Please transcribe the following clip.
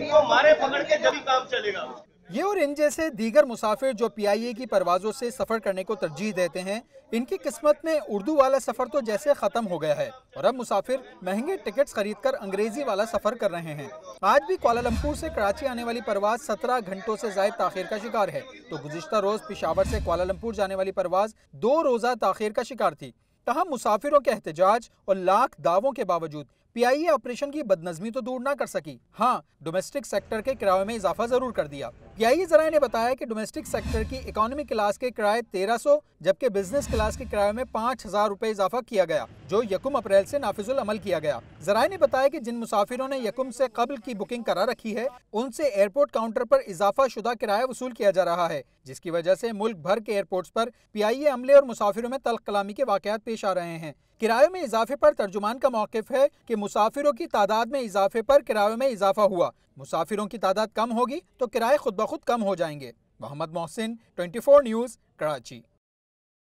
मारे पकड़ के जब काम चलेगा ये और इन जैसे दीगर मुसाफिर जो पीआईए की परवाजों से सफर करने को तरजीह देते हैं इनकी किस्मत में उर्दू वाला सफर तो जैसे खत्म हो गया है और अब मुसाफिर महंगे टिकट खरीद कर अंग्रेजी वाला सफर कर रहे हैं आज भी कोलालमपुर से कराची आने वाली परवाज 17 घंटों से ज्यादा ताखिर का शिकार है तो गुजशत रोज पिशावर से कोलालमपुर जाने वाली परवाज दो रोजा ताखिर का शिकार थी तहम मुसाफिरों के एहतजाज और लाख दावों के बावजूद पीआईए ऑपरेशन की बदनजमी तो दूर ना कर सकी हाँ डोमेस्टिक सेक्टर के किराए में इजाफा जरूर कर दिया पीआईए जरा ने बताया कि डोमेस्टिक सेक्टर की इकोनॉमी क्लास के किराए 1300 जबकि बिजनेस क्लास के किराए में पाँच हजार रूपए इजाफा किया गया जो यकुम अप्रैल से नाफिजुल अमल किया गया जराये ने बताया कि जिन मुसाफिरों ने यकुम से कबल की बुकिंग करा रखी है उनसे एयरपोर्ट काउंटर पर इजाफा शुदा किराया वसूल किया जा रहा है जिसकी वजह से मुल्क भर के एयरपोर्ट पर पी अमले और मुसाफिरों में तल कलामी के वाकत पेश आ रहे हैं किराए में इजाफे पर तर्जुमान का मौकफ है कि मुसाफिरों की तादाद में इजाफे पर किरायों में इजाफा हुआ मुसाफिरों की तादाद कम होगी तो किराए खुद ब खुद कम हो जाएंगे Mohammad Mohsin twenty four news Karachi